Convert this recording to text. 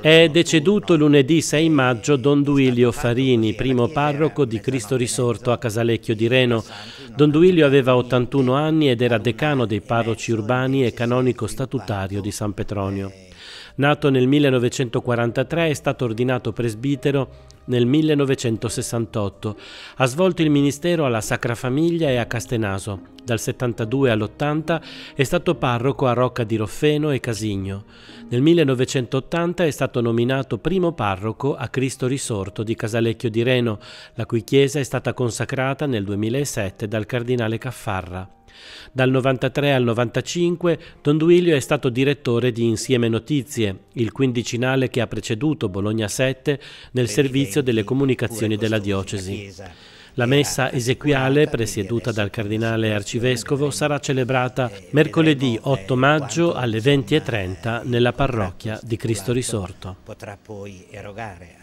È deceduto lunedì 6 maggio Don Duilio Farini, primo parroco di Cristo Risorto a Casalecchio di Reno. Don Duilio aveva 81 anni ed era decano dei parroci urbani e canonico statutario di San Petronio. Eh. Nato nel 1943, è stato ordinato presbitero nel 1968. Ha svolto il ministero alla Sacra Famiglia e a Castenaso. Dal 72 all'80 è stato parroco a Rocca di Roffeno e Casigno. Nel 1980 è stato nominato primo parroco a Cristo Risorto di Casalecchio di Reno, la cui chiesa è stata consacrata nel 2007 dal cardinale Caffarra. Dal 93 al 95 Don Duilio è stato direttore di Insieme Notizie, il quindicinale che ha preceduto Bologna 7 nel servizio delle comunicazioni della diocesi. La messa esequiale, presieduta dal cardinale arcivescovo, sarà celebrata eh, mercoledì 8 maggio alle 20.30 nella parrocchia di Cristo Risorto. Potrà poi erogare